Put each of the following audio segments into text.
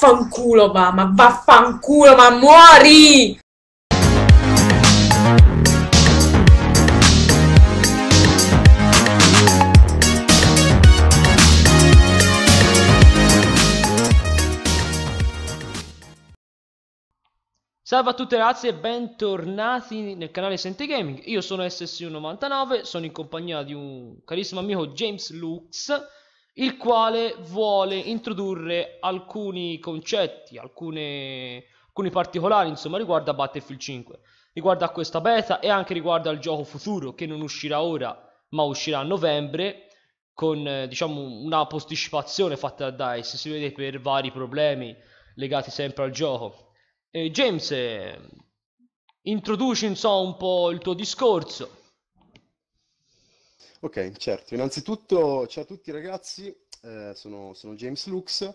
vaffanculo va, ma vaffanculo, ma muori! Salve a tutte ragazzi e bentornati nel canale Sente Gaming. Io sono SSU99, sono in compagnia di un carissimo amico James Lux il quale vuole introdurre alcuni concetti, alcune, alcuni particolari, insomma, riguardo a Battlefield 5, riguardo a questa beta e anche riguardo al gioco futuro che non uscirà ora, ma uscirà a novembre con eh, diciamo una posticipazione fatta da DICE, si vede per vari problemi legati sempre al gioco. Eh, James, introduci insomma un po' il tuo discorso. Ok, certo. Innanzitutto, ciao a tutti ragazzi, eh, sono, sono, James Lux.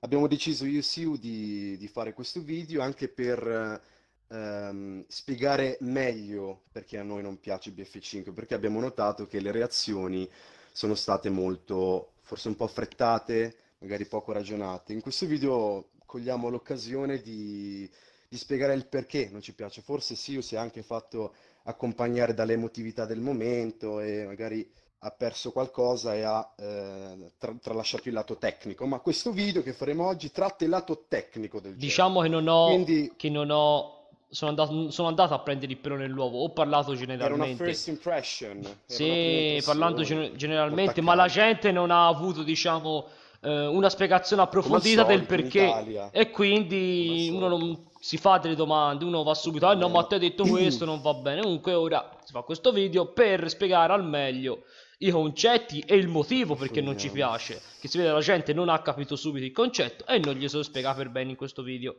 Abbiamo deciso io e Siu di, di, fare questo video anche per ehm, spiegare meglio perché a noi non piace BF5, perché abbiamo notato che le reazioni sono state molto, forse un po' affrettate, magari poco ragionate. In questo video cogliamo l'occasione di, di spiegare il perché non ci piace. Forse Siu si è anche fatto accompagnare emotività del momento e magari ha perso qualcosa e ha eh, tra- tralasciato il lato tecnico. Ma questo video che faremo oggi tratta il lato tecnico del diciamo gioco. Diciamo che non ho... Quindi... Che non ho... Sono andato, sono andato, a prendere il pelo nell'uovo. Ho parlato generalmente. Era una first impression. Era sì, parlando gen- generalmente, ma la gente non ha avuto, diciamo, eh, una spiegazione approfondita del perché e quindi uno non si fa delle domande, uno va subito, ah no ma te hai detto questo, non va bene, comunque ora si fa questo video per spiegare al meglio i concetti e il motivo perché non ci piace, che si vede la gente non ha capito subito il concetto e non gli sono spiegato per bene in questo video.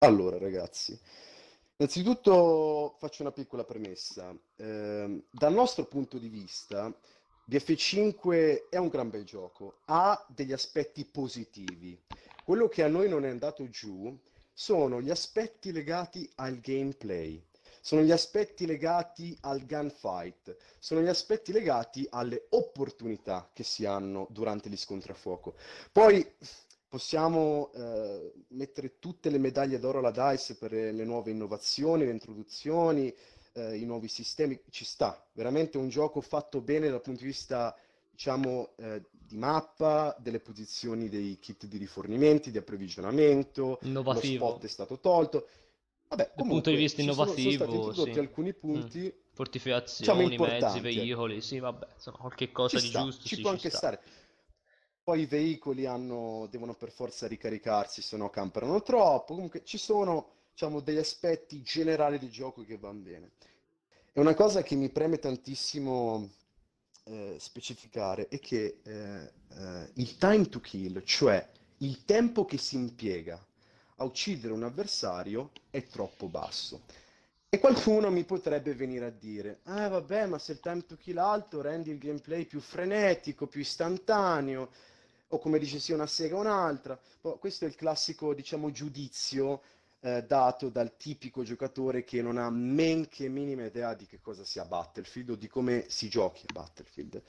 Allora ragazzi, innanzitutto faccio una piccola premessa, eh, dal nostro punto di vista DF5 è un gran bel gioco, ha degli aspetti positivi. Quello che a noi non è andato giù sono gli aspetti legati al gameplay, sono gli aspetti legati al gunfight, sono gli aspetti legati alle opportunità che si hanno durante gli scontri a fuoco. Poi possiamo eh, mettere tutte le medaglie d'oro alla DICE per le nuove innovazioni, le introduzioni, eh, i nuovi sistemi, ci sta. Veramente un gioco fatto bene dal punto di vista, diciamo, eh, di mappa, delle posizioni dei kit di rifornimenti, di approvvigionamento, innovativo. lo spot è stato tolto. Vabbè, comunque, dal punto di vista innovativo, sono, sono stati sì. alcuni mm. punti... Mm. Fortificazioni, diciamo, mezzi, veicoli, sì, vabbè, insomma, qualche cosa ci di sta, giusto ci sì, può ci anche sta. stare. Poi i veicoli hanno, devono per forza ricaricarsi, se no camperano troppo. Comunque ci sono diciamo, degli aspetti generali di gioco che vanno bene. E una cosa che mi preme tantissimo eh, specificare è che eh, eh, il time to kill, cioè il tempo che si impiega a uccidere un avversario, è troppo basso. E qualcuno mi potrebbe venire a dire, ah vabbè, ma se il time to kill alto rendi il gameplay più frenetico, più istantaneo, o come dice sia una sega o un'altra. Boh, questo è il classico, diciamo, giudizio eh, dato dal tipico giocatore che non ha men che minima idea di che cosa sia Battlefield o di come si giochi a Battlefield.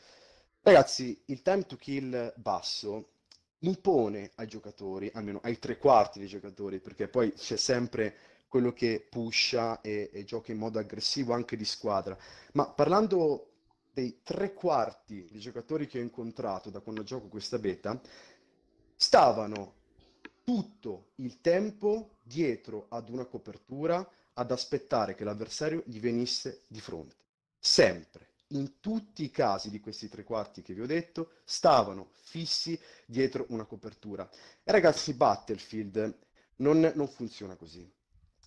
Ragazzi, il time to kill basso impone ai giocatori, almeno ai tre quarti dei giocatori, perché poi c'è sempre quello che pusha e, e gioca in modo aggressivo anche di squadra, ma parlando dei tre quarti dei giocatori che ho incontrato da quando gioco questa beta, stavano tutto il tempo dietro ad una copertura ad aspettare che l'avversario gli venisse di fronte. Sempre, in tutti i casi di questi tre quarti che vi ho detto, stavano fissi dietro una copertura. E ragazzi, Battlefield non, non funziona così.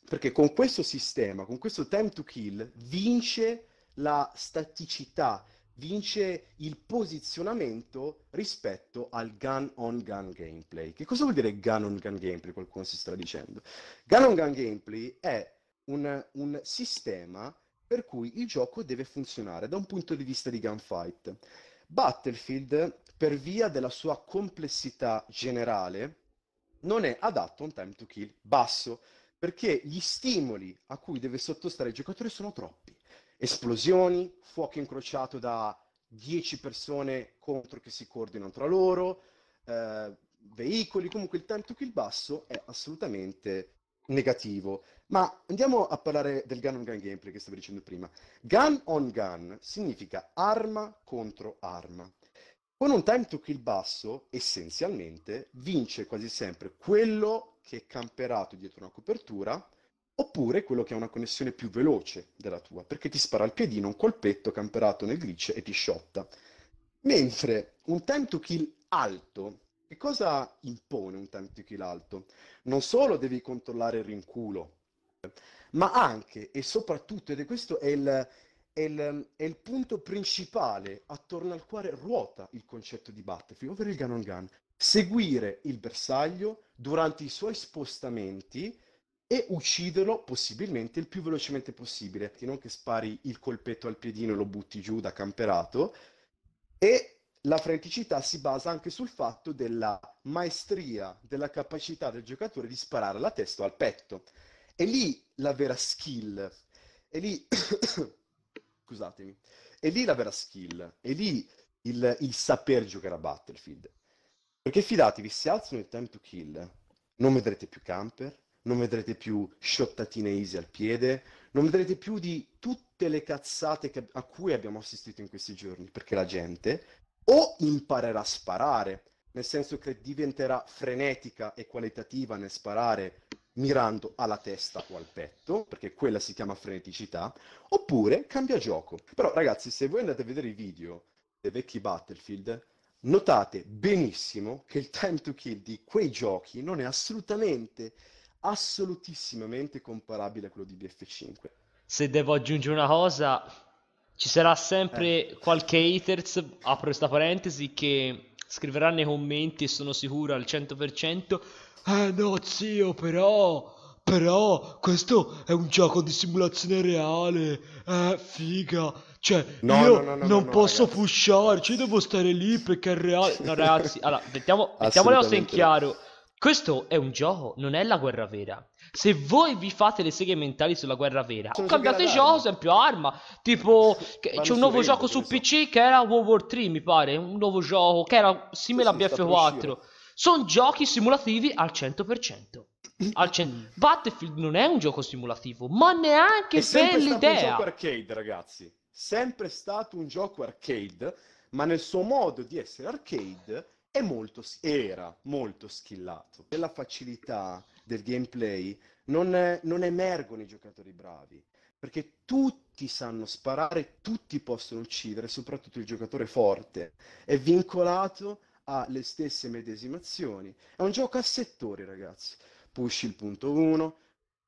Perché con questo sistema, con questo time to kill, vince la staticità, vince il posizionamento rispetto al gun on gun gameplay. Che cosa vuol dire gun on gun gameplay? Qualcuno si sta dicendo. Gun on gun gameplay è un, un sistema per cui il gioco deve funzionare da un punto di vista di gunfight. Battlefield, per via della sua complessità generale, non è adatto a un time to kill basso, perché gli stimoli a cui deve sottostare il giocatore sono troppi esplosioni, fuoco incrociato da 10 persone contro che si coordinano tra loro, eh, veicoli, comunque il time to kill basso è assolutamente negativo. Ma andiamo a parlare del gun on gun gameplay che stavo dicendo prima. Gun on gun significa arma contro arma. Con un time to kill basso, essenzialmente, vince quasi sempre quello che è camperato dietro una copertura, oppure quello che ha una connessione più veloce della tua, perché ti spara al piedino un colpetto camperato nel glitch e ti sciotta. Mentre un time to kill alto, che cosa impone un time to kill alto? Non solo devi controllare il rinculo, ma anche e soprattutto, ed è questo è il, è il, è il punto principale attorno al quale ruota il concetto di Battlefield, ovvero il gun on gun. Seguire il bersaglio durante i suoi spostamenti e ucciderlo possibilmente il più velocemente possibile, Che non che spari il colpetto al piedino e lo butti giù da camperato. E la freneticità si basa anche sul fatto della maestria, della capacità del giocatore di sparare alla testa o al petto. È lì la vera skill. È lì, scusatemi, è lì la vera skill. È lì il, il saper giocare a Battlefield. Perché fidatevi, se alzano il time to kill, non vedrete più camper, non vedrete più sciottatina easy al piede, non vedrete più di tutte le cazzate che, a cui abbiamo assistito in questi giorni, perché la gente o imparerà a sparare, nel senso che diventerà frenetica e qualitativa nel sparare mirando alla testa o al petto, perché quella si chiama freneticità, oppure cambia gioco. Però ragazzi, se voi andate a vedere i video dei vecchi Battlefield, notate benissimo che il time to kill di quei giochi non è assolutamente assolutissimamente comparabile a quello di BF5. Se devo aggiungere una cosa, ci sarà sempre eh. qualche haters, apro questa parentesi, che scriverà nei commenti e sono sicuro al 100%, eh no zio però, però questo è un gioco di simulazione reale, eh figa, cioè no, io no, no, non posso pusharci, cioè, devo stare lì perché è reale. No ragazzi, allora mettiamo, mettiamo le cose in chiaro. Questo è un gioco, non è la guerra vera. Se voi vi fate le seghe mentali sulla guerra vera, Sono cambiate gioco, esempio arma. Tipo, c'è un nuovo gioco su PC che era World War 3, mi pare. Un nuovo gioco che era simile a BF4. Sono giochi simulativi al 100%. Al cen- Battlefield non è un gioco simulativo, ma neanche è per l'idea. È un gioco arcade, ragazzi. Sempre stato un gioco arcade, ma nel suo modo di essere arcade molto, era molto schillato. Nella facilità del gameplay non, non emergono i giocatori bravi, perché tutti sanno sparare, tutti possono uccidere, soprattutto il giocatore forte. È vincolato alle stesse medesimazioni. È un gioco a settori, ragazzi. Push il punto 1,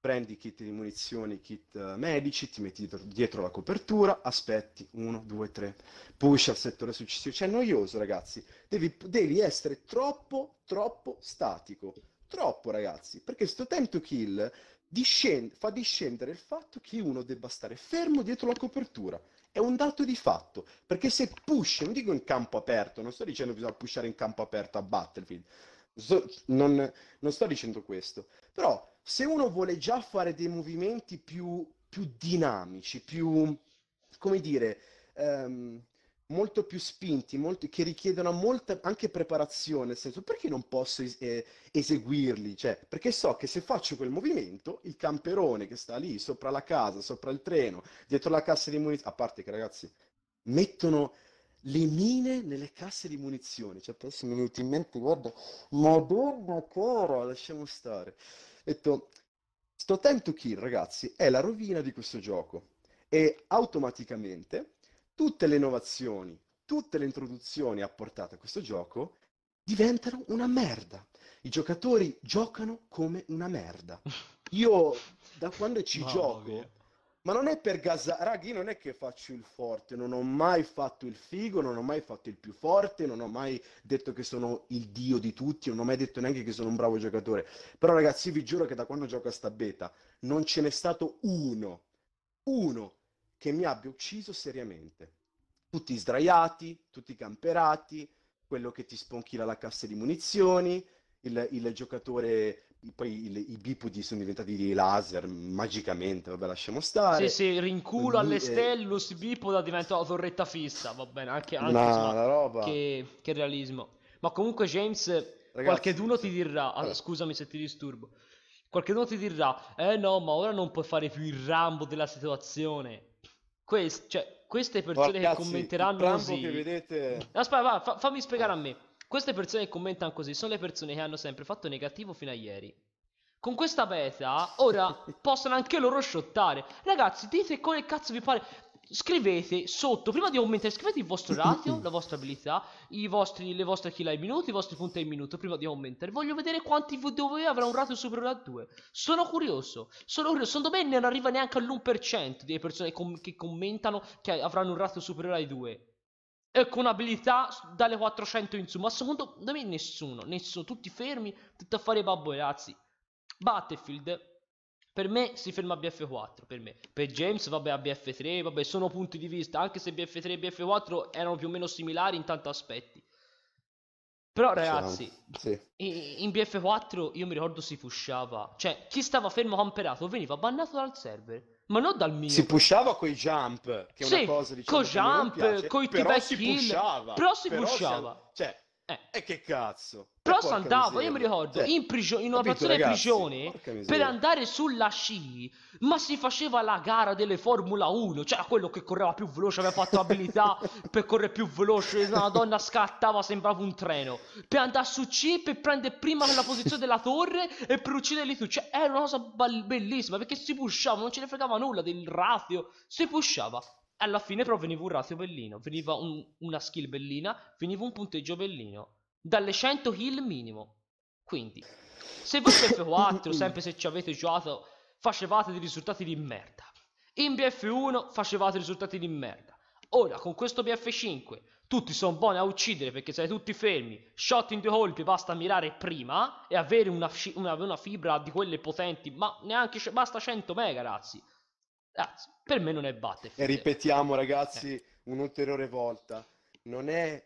prendi kit di munizioni, kit eh, medici, ti metti dietro, dietro la copertura, aspetti 1, 2, 3, push al settore successivo. Cioè è noioso ragazzi, devi, devi essere troppo, troppo statico, troppo ragazzi, perché sto time to kill discende, fa discendere il fatto che uno debba stare fermo dietro la copertura. È un dato di fatto, perché se push, non dico in campo aperto, non sto dicendo che bisogna pushare in campo aperto a Battlefield, so, non, non sto dicendo questo, però se uno vuole già fare dei movimenti più, più dinamici, più, come dire, um, molto più spinti, molto, che richiedono molta anche preparazione, nel senso perché non posso es- eh, eseguirli? Cioè, perché so che se faccio quel movimento, il camperone che sta lì sopra la casa, sopra il treno, dietro la cassa di munizioni, a parte che ragazzi mettono le mine nelle casse di munizioni, cioè adesso mi è venuto in mente, guarda, madonna cara, lasciamo stare detto, sto time to kill ragazzi è la rovina di questo gioco e automaticamente tutte le innovazioni, tutte le introduzioni apportate a questo gioco diventano una merda. I giocatori giocano come una merda. Io da quando ci Mamma gioco... Mia ma non è per gazzare, ragazzi, io non è che faccio il forte, non ho mai fatto il figo, non ho mai fatto il più forte, non ho mai detto che sono il dio di tutti, non ho mai detto neanche che sono un bravo giocatore. Però ragazzi, vi giuro che da quando gioco a sta beta non ce n'è stato uno, uno che mi abbia ucciso seriamente. Tutti sdraiati, tutti camperati, quello che ti sponchila la cassa di munizioni, il, il giocatore poi i, i bipodi sono diventati dei laser magicamente, vabbè lasciamo stare. Sì, sì, rinculo all'estellus, eh, e... bipoda diventa la torretta fissa, va bene, anche, anche nah, insomma, la roba. Che, che, realismo. Ma comunque James, Ragazzi, qualcheduno sì. ti dirà, ah, scusami se ti disturbo, qualcheduno ti dirà, eh no, ma ora non puoi fare più il Rambo della situazione. Quest, cioè, queste persone Ragazzi, che commenteranno il Rambo così... che vedete... Aspetta, va, fa, fammi spiegare ah. a me. Queste persone che commentano così sono le persone che hanno sempre fatto negativo fino a ieri. Con questa beta, ora possono anche loro shottare. Ragazzi, dite come cazzo vi pare scrivete sotto, prima di aumentare, scrivete il vostro ratio, la vostra abilità, vostri, le vostre kill ai minuti, i vostri punti ai minuto, prima di aumentare. Voglio vedere quanti di voi avrà un ratio superiore a 2. Sono curioso, sono curioso. Secondo me non arriva neanche all'1% delle persone com- che commentano che avranno un ratio superiore ai 2 e con abilità dalle 400 in su. Ma secondo me nessuno, nessuno, tutti fermi, tutti a fare babbo ragazzi. Battlefield per me si ferma a BF4, per me. Per James vabbè a BF3, vabbè sono punti di vista, anche se BF3 e BF4 erano più o meno similari in tanti aspetti. Però ragazzi, sì. in BF4 io mi ricordo si pushava, cioè chi stava fermo camperato veniva bannato dal server ma non dal mio. Si pushava coi jump, che è sì, una cosa diciamo, con jump, piace, coi t però si pushava, però si però pushava. Si, cioè, eh. E che cazzo? Però andavo, io mi ricordo, eh. in, prigio- in una Capito, operazione prigione, per andare sulla sci, ma si faceva la gara delle Formula 1, cioè quello che correva più veloce, aveva fatto abilità per correre più veloce, una donna scattava, sembrava un treno, per andare su C, per prendere prima la posizione della torre e per ucciderli su, cioè era una cosa bellissima, perché si pushava, non ce ne fregava nulla del ratio, si pushava alla fine però veniva un ratio bellino, veniva un, una skill bellina, veniva un punteggio bellino, dalle 100 kill minimo. Quindi, se voi F4, sempre se ci avete giocato, facevate dei risultati di merda. In BF1 facevate risultati di merda. Ora, con questo BF5, tutti sono buoni a uccidere perché siete tutti fermi, shot in due colpi, basta mirare prima e avere una, una, una fibra di quelle potenti, ma neanche basta 100 mega, ragazzi. Ah, per me non è Battlefield. E ripetiamo eh. ragazzi eh. un'ulteriore volta, non è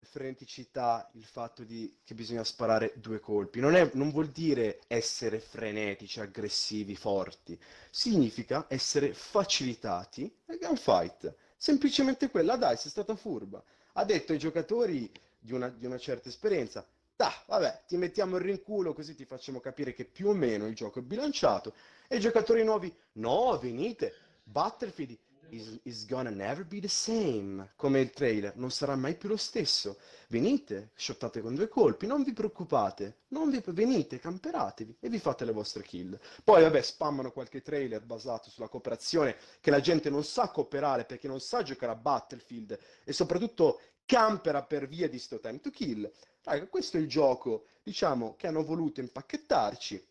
freneticità il fatto di, che bisogna sparare due colpi, non, è, non vuol dire essere frenetici, aggressivi, forti, significa essere facilitati e gunfight, semplicemente quella, ah, dai, sei stata furba, ha detto ai giocatori di una, di una certa esperienza, dai, vabbè, ti mettiamo il rinculo così ti facciamo capire che più o meno il gioco è bilanciato. E i giocatori nuovi, no, venite, Battlefield is, is gonna never be the same, come il trailer, non sarà mai più lo stesso. Venite, shottate con due colpi, non vi preoccupate, non vi, venite, camperatevi e vi fate le vostre kill. Poi, vabbè, spammano qualche trailer basato sulla cooperazione, che la gente non sa cooperare perché non sa giocare a Battlefield e soprattutto campera per via di sto time to kill. Raga, questo è il gioco, diciamo, che hanno voluto impacchettarci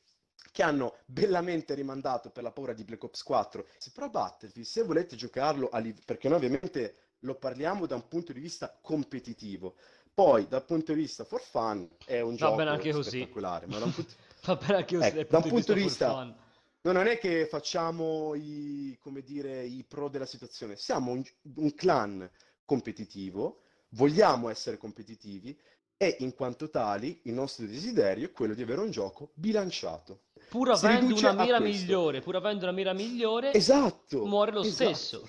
che hanno bellamente rimandato per la paura di Black Ops 4. Se però Battlefield, se volete giocarlo, perché noi ovviamente lo parliamo da un punto di vista competitivo, poi dal punto di vista for fun è un Va gioco bene anche spettacolare, così. ma da un punto, Va bene anche così, ecco, da un punto di vista... vista no, non è che facciamo i, dire, i, pro della situazione, siamo un, un clan competitivo vogliamo essere competitivi e in quanto tali il nostro desiderio è quello di avere un gioco bilanciato. Pur avendo una mira migliore, pur avendo una mira migliore, esatto, muore lo esatto. stesso.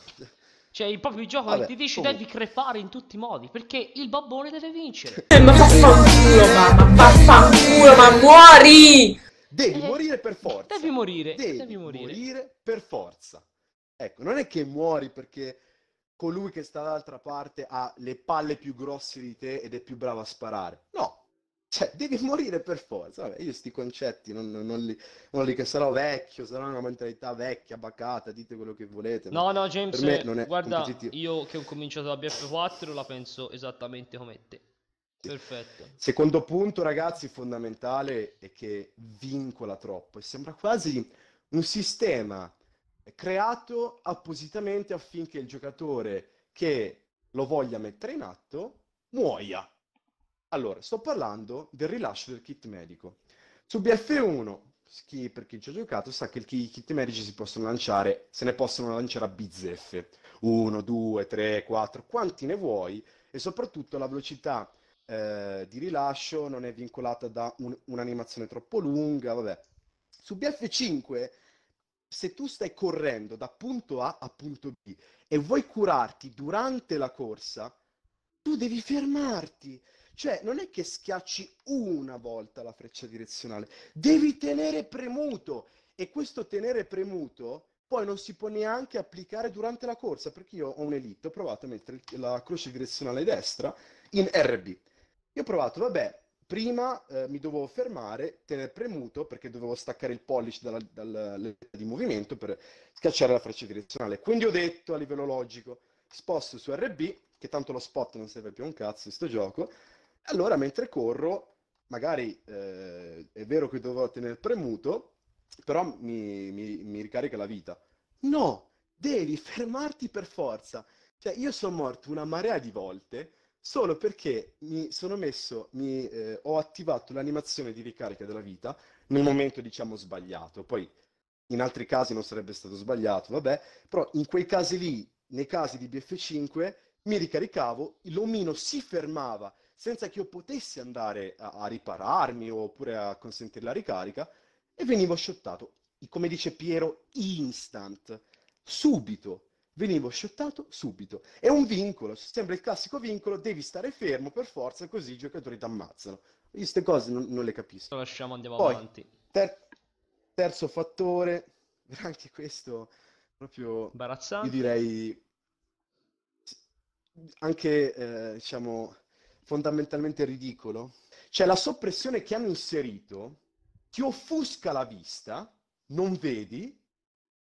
Cioè, il proprio gioco Vabbè, ti dice comunque. devi crepare in tutti i modi, perché il babbone deve vincere. Eh, ma vaffanculo, mamma, vaffanculo, ma muori! Devi eh, morire per forza. Devi morire, devi, devi morire. morire per forza. Ecco, non è che muori perché colui che sta dall'altra parte ha le palle più grosse di te ed è più bravo a sparare. No, cioè devi morire per forza. Vabbè, io sti concetti non, non, non, li, non li che sarò vecchio, sarò una mentalità vecchia, bacata, dite quello che volete. No, no, James, per me non è guarda, io che ho cominciato la BF4 la penso esattamente come te. Perfetto. Secondo punto, ragazzi, fondamentale è che vincola troppo e sembra quasi un sistema creato appositamente affinché il giocatore che lo voglia mettere in atto muoia. Allora, sto parlando del rilascio del kit medico. Su BF1, chi, per chi ci ha giocato sa che i kit medici si possono lanciare, se ne possono lanciare a bizzeffe, 1, 2, 3, 4, quanti ne vuoi, e soprattutto la velocità eh, di rilascio non è vincolata da un, un'animazione troppo lunga, vabbè. Su BF5 se tu stai correndo da punto A a punto B e vuoi curarti durante la corsa, tu devi fermarti. Cioè, non è che schiacci una volta la freccia direzionale, devi tenere premuto e questo tenere premuto poi non si può neanche applicare durante la corsa, perché io ho un elite, ho provato a mettere la croce direzionale destra in RB. Io ho provato, vabbè, prima eh, mi dovevo fermare, tenere premuto perché dovevo staccare il pollice dalla, dalla di movimento per schiacciare la freccia direzionale. Quindi ho detto a livello logico, sposto su RB, che tanto lo spot non serve più a un cazzo in sto gioco, allora mentre corro, magari eh, è vero che dovevo tenere premuto, però mi, mi, mi ricarica la vita. No, devi fermarti per forza. Cioè, io sono morto una marea di volte solo perché mi sono messo, mi, eh, ho attivato l'animazione di ricarica della vita nel momento, diciamo, sbagliato. Poi in altri casi non sarebbe stato sbagliato, vabbè, però in quei casi lì, nei casi di BF5, mi ricaricavo, l'omino si fermava senza che io potessi andare a, a ripararmi oppure a consentire la ricarica e venivo shottato, come dice Piero, instant, subito venivo shottato subito. È un vincolo, sembra il classico vincolo, devi stare fermo per forza, così i giocatori ti ammazzano. Io queste cose non, non, le capisco. Lo lasciamo, andiamo Poi, avanti. Ter- terzo fattore, anche questo proprio... Imbarazzante. Io direi anche, eh, diciamo, fondamentalmente ridicolo. Cioè la soppressione che hanno inserito ti offusca la vista, non vedi,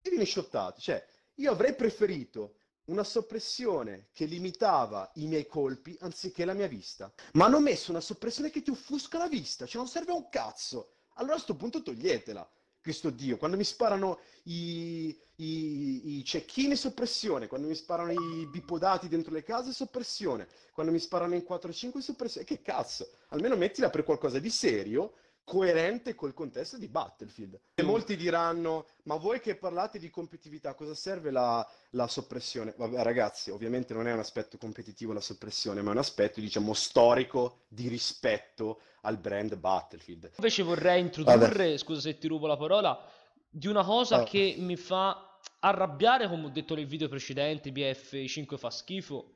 e vieni shottato. Cioè, io avrei preferito una soppressione che limitava i miei colpi anziché la mia vista. Ma hanno messo una soppressione che ti offusca la vista, cioè non serve a un cazzo. Allora a questo punto toglietela. Cristo Dio, quando mi sparano i, i, i cecchini, soppressione, quando mi sparano i bipodati dentro le case, soppressione, quando mi sparano in 4-5, soppressione, che cazzo, almeno mettila per qualcosa di serio coerente col contesto di Battlefield. E mm. molti diranno, ma voi che parlate di competitività, cosa serve la, la, soppressione? Vabbè ragazzi, ovviamente non è un aspetto competitivo la soppressione, ma è un aspetto, diciamo, storico di rispetto al brand Battlefield. Invece vorrei introdurre, Vabbè. scusa se ti rubo la parola, di una cosa ah. che mi fa arrabbiare, come ho detto nel video precedente, BF5 fa schifo,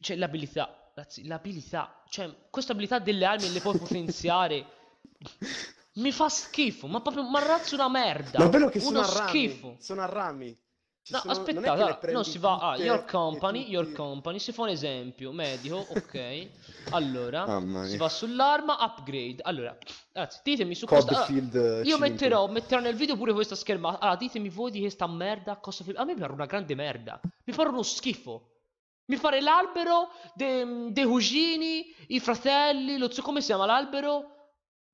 c'è l'abilità l'abilità, cioè questa abilità delle armi le puoi potenziare. Mi fa schifo, ma proprio, ma razzo una merda. Ma bello che Uno sono schifo. Rami, sono a rami. Ci no, sono... aspetta, allora, no, si va a ah, your company, your company, si fa un esempio, medico, ok. Allora, si va sull'arma, upgrade. Allora, ragazzi, ditemi su Cobb questa... Allora, ah, io metterò, metterò nel video pure questa schermata. Allora, ditemi voi di questa merda cosa... A me mi pare una grande merda. Mi pare uno schifo. Mi fare l'albero dei de cugini, i fratelli, lo zio, come si chiama l'albero?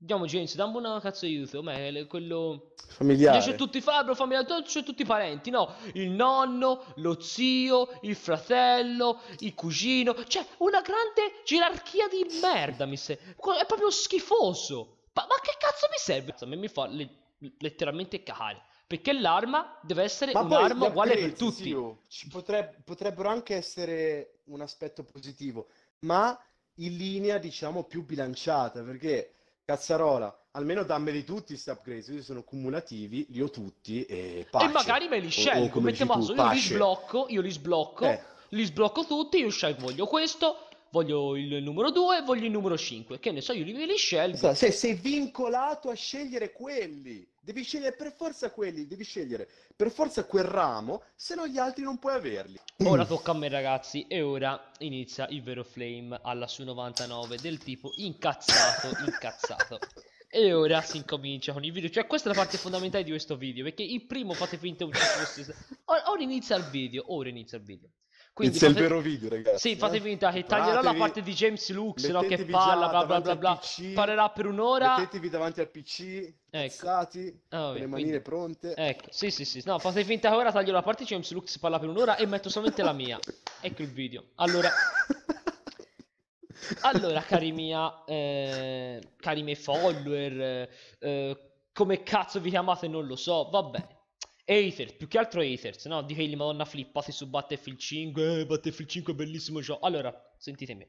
Andiamo James, dammi una cazzo di aiuto, ma è quello... Familiare. C'è tutti, Fabio, familiare, c'è tutti i parenti, no? Il nonno, lo zio, il fratello, il cugino, cioè una grande gerarchia di merda, mi serve. È proprio schifoso. Ma, ma che cazzo mi serve? A me Mi fa le, letteralmente cagare. Perché l'arma deve essere Ma un'arma uguale per tutti. Zio, oh, ci potrebbe, potrebbero anche essere un aspetto positivo, ma in linea diciamo più bilanciata perché cazzarola almeno dammeli tutti questi upgrade io sono cumulativi li ho tutti e, pace. e magari me li scelgo o, o come mettiamo caso io li sblocco io li sblocco eh. li sblocco tutti io scelgo voglio questo voglio il numero 2, voglio il numero 5. Che ne so, io li, li scelgo. Esatto, sei, sei vincolato a scegliere quelli. Devi scegliere per forza quelli, devi scegliere per forza quel ramo, se no gli altri non puoi averli. Ora tocca a me ragazzi e ora inizia il vero flame alla su 99 del tipo incazzato, incazzato. E ora si incomincia con il video. Cioè, questa è la parte fondamentale di questo video. Perché il primo fate finta che ci fosse. ora inizia il video. Ora inizia il video. Quindi It's fate... il vero video, ragazzi. Sì, fate eh. finta che taglierò la parte di James Lux, no, che parla, bla bla bla bla. parlerà per un'ora. Mettetevi davanti al PC, ecco. Pizzati, ah, vabbè, le manine quindi... pronte. Ecco, sì, sì, sì. No, fate finta che ora taglio la parte di James Lux, parla per un'ora e metto solamente la mia. Ecco il video. Allora... allora, cari mia, eh, cari miei follower, eh, come cazzo vi chiamate non lo so, vabbè. Acer, più che altro Acer, no? Di che madonna flippa se su Battlefield 5, eh, Battlefield 5 è bellissimo gioco. Allora, sentitemi.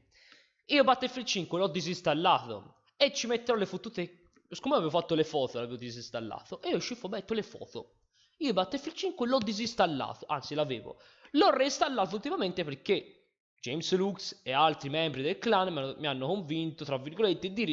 Io Battlefield 5 l'ho disinstallato e ci metterò le fottute... Siccome avevo fatto le foto, l'avevo disinstallato, e io ci metto le foto. Io Battlefield 5 l'ho disinstallato, anzi l'avevo. L'ho reinstallato ultimamente perché James Lux e altri membri del clan mi hanno convinto, tra virgolette, di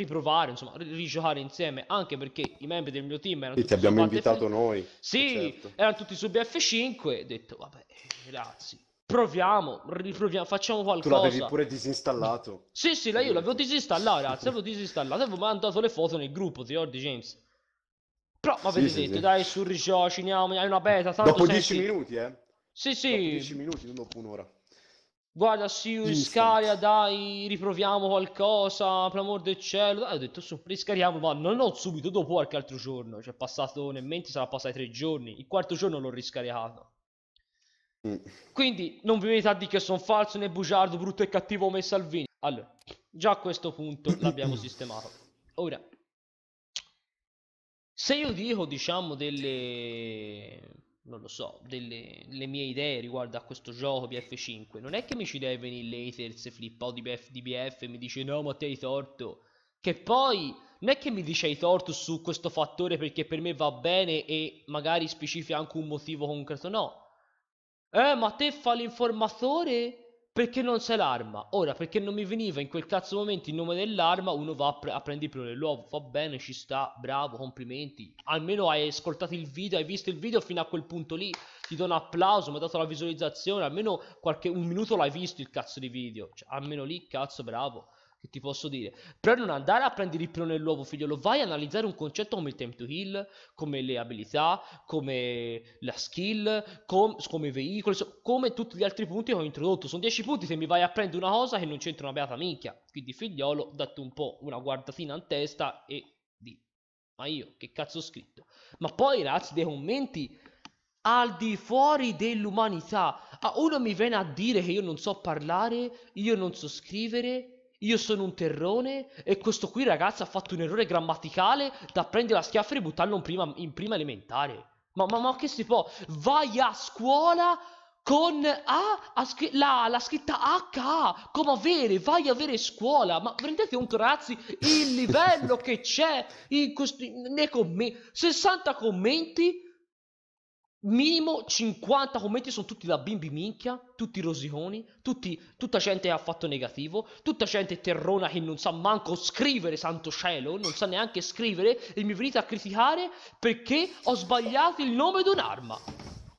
riprovare, insomma, rigiocare insieme, anche perché i membri del mio team erano sì, tutti ti abbiamo invitato felici. noi. Sì, certo. erano tutti su BF5 e ho detto "Vabbè, ragazzi, proviamo, riproviamo, facciamo qualcosa". Tu l'avevi pure disinstallato. Sì, sì, la, io l'avevo disinstallato, ragazzi, l'avevo disinstallato, avevo mandato le foto nel gruppo, di ricordi James? Però ma avete sì, detto, sì, dai, su rigioci, andiamo, hai una beta, tanto Dopo senti... 10 minuti, eh? Sì, sì. Dopo 10 minuti, non dopo un'ora. Guarda, Sirius, Scaria, dai, riproviamo qualcosa, per l'amor del cielo. Dai, ho detto su, riscariamo, ma non, ho subito, dopo qualche altro giorno. Cioè, è passato, nel mente sarà passato tre giorni. Il quarto giorno l'ho riscaricato. Mm. Quindi, non vi venite a dire che sono falso né bugiardo, brutto e cattivo come Salvini. Allora, già a questo punto l'abbiamo sistemato. Ora, se io dico, diciamo, delle non lo so, delle, delle, mie idee riguardo a questo gioco BF5. Non è che mi ci deve venire l'Ethers flippato di BF, di BF e mi dice no ma te hai torto. Che poi non è che mi dice hai torto su questo fattore perché per me va bene e magari specifica anche un motivo concreto, no. Eh ma te fa l'informatore perché non c'è l'arma. Ora, perché non mi veniva in quel cazzo momento il nome dell'arma, uno va a, pre- a prendere il pelo nell'uovo. Va bene, ci sta, bravo, complimenti. Almeno hai ascoltato il video, hai visto il video fino a quel punto lì. Ti do un applauso, mi ha dato la visualizzazione. Almeno qualche, un minuto l'hai visto il cazzo di video. Cioè, almeno lì, cazzo, bravo che ti posso dire. Però non andare a prendere il pelo nell'uovo, figliolo, vai a analizzare un concetto come il time to heal, come le abilità, come la skill, com- come i veicoli, come tutti gli altri punti che ho introdotto. Sono 10 punti se mi vai a prendere una cosa che non c'entra una beata minchia. Quindi figliolo, datti un po' una guardatina in testa e di ma io che cazzo ho scritto? Ma poi ragazzi dei commenti al di fuori dell'umanità. Ah, uno mi viene a dire che io non so parlare, io non so scrivere, io sono un terrone e questo qui ragazzo ha fatto un errore grammaticale da prendere la schiaffa e buttarlo in prima, in prima elementare. Ma, ma, ma, che si può? Vai a scuola con A, a scri- la, la, scritta HA, come avere, vai a avere scuola. Ma rendete conto ragazzi il livello che c'è in questi, nei commenti. 60 commenti minimo 50 commenti sono tutti da bimbi minchia, tutti rosiconi, tutti, tutta gente che ha fatto negativo, tutta gente terrona che non sa manco scrivere, santo cielo, non sa neanche scrivere e mi venite a criticare perché ho sbagliato il nome di un'arma.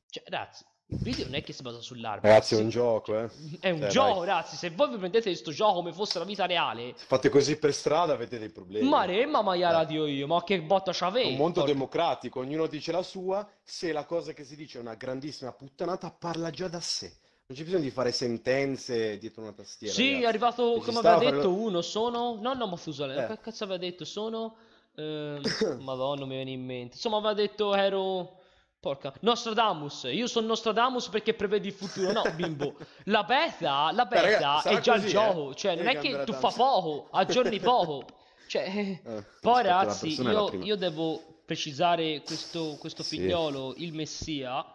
Cioè, ragazzi, il video non è che si basa sull'arma. Ragazzi, è un gioco, eh. È un cioè, gioco, vai. ragazzi. Se voi vi prendete questo gioco come fosse la vita reale. Se fate così per strada avete dei problemi. Ma re, mamma gliela eh. io, ma che botta c'avevi? Un mondo porca. democratico, ognuno dice la sua. Se la cosa che si dice è una grandissima puttanata, parla già da sé. Non c'è bisogno di fare sentenze dietro una tastiera. Sì, ragazzi. è arrivato, come aveva detto parlando... uno, sono... No, no, ma Fusale, eh. che cazzo aveva detto? Sono... Eh... Madonna, mi viene in mente. Insomma, aveva detto ero Porca. Nostradamus. Io sono Nostradamus perché prevedi il futuro. No, bimbo. La beta, la beta ragazzi, è già così, il gioco. Eh? Cioè, non è che tu fa poco, aggiorni poco. Cioè, eh, poi ragazzi, io, io, devo precisare questo, questo figliolo, il messia.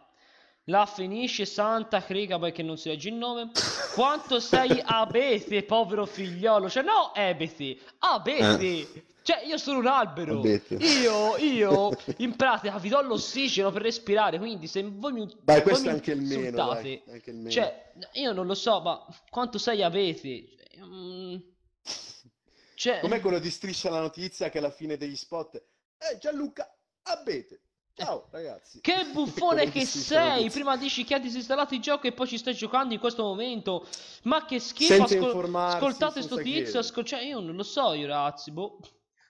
La finisce Santa Crega perché non si legge il nome. Quanto sei abete, povero figliolo. Cioè, no, ebete, eh. abete. Eh. Cioè, io sono un albero. Io, io, in pratica, vi do l'ossigeno per respirare. Quindi, se voi mi. Dai, questo è anche il, meno, dai, anche il meno. Cioè, io non lo so, ma quanto sei avete? Cioè, mm, cioè, Com'è quello di striscia la notizia che alla fine degli spot. Eh, Gianluca, abete. Ciao ragazzi. Che buffone che sei! Prima dici che ha disinstallato il gioco e poi ci stai giocando in questo momento. Ma che schifo! Senza ascol- ascoltate sto tizio. Ascol- cioè, io non lo so, io ragazzi. Boh.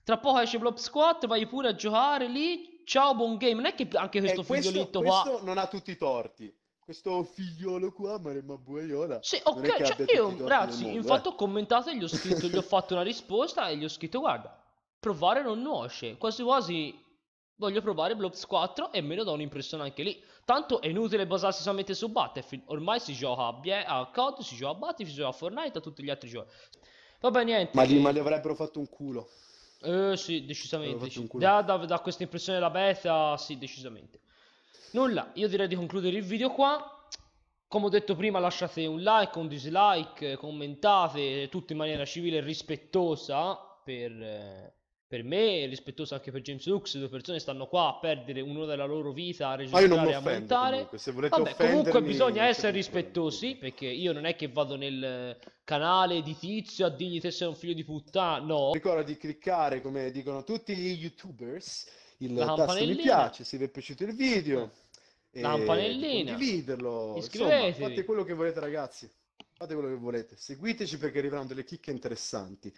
Tra poco esce Blob Squat, vai pure a giocare lì. Ciao, buon game. Non è che anche questo eh, questo, figlioletto questo qua. Questo non ha tutti i torti. Questo figliolo qua, Maremma Buaiola. Sì, ok, cioè io, ragazzi, mondo, infatti eh. ho commentato e gli ho scritto, gli ho fatto una risposta e gli ho scritto, guarda, provare non nuoce. Quasi quasi voglio provare Blobs 4 e me lo do un'impressione anche lì. Tanto è inutile basarsi solamente su Battlefield. Ormai si gioca a, Bie- COD, si gioca a Battlefield, si gioca a Fortnite, a tutti gli altri giochi. Vabbè, niente. Ma gli, ma gli avrebbero fatto un culo. Eh sì, decisamente. Da, da, da, questa impressione della beta, sì, decisamente. Nulla, io direi di concludere il video qua. Come ho detto prima, lasciate un like, un dislike, commentate tutto in maniera civile e rispettosa per... Eh per me è rispettoso anche per James Lux, due persone stanno qua a perdere un'ora della loro vita a registrare e a montare. se volete Vabbè, comunque bisogna essere rispettosi, perché io non è che vado nel canale di tizio a dirgli te sei un figlio di puttana, no. Ricorda di cliccare, come dicono tutti gli youtubers, il tasto mi piace, se vi è piaciuto il video. La eh, campanellina. Condividerlo. Iscrivetevi. Insomma, fate quello che volete ragazzi. Fate quello che volete. Seguiteci perché arriveranno delle chicche interessanti.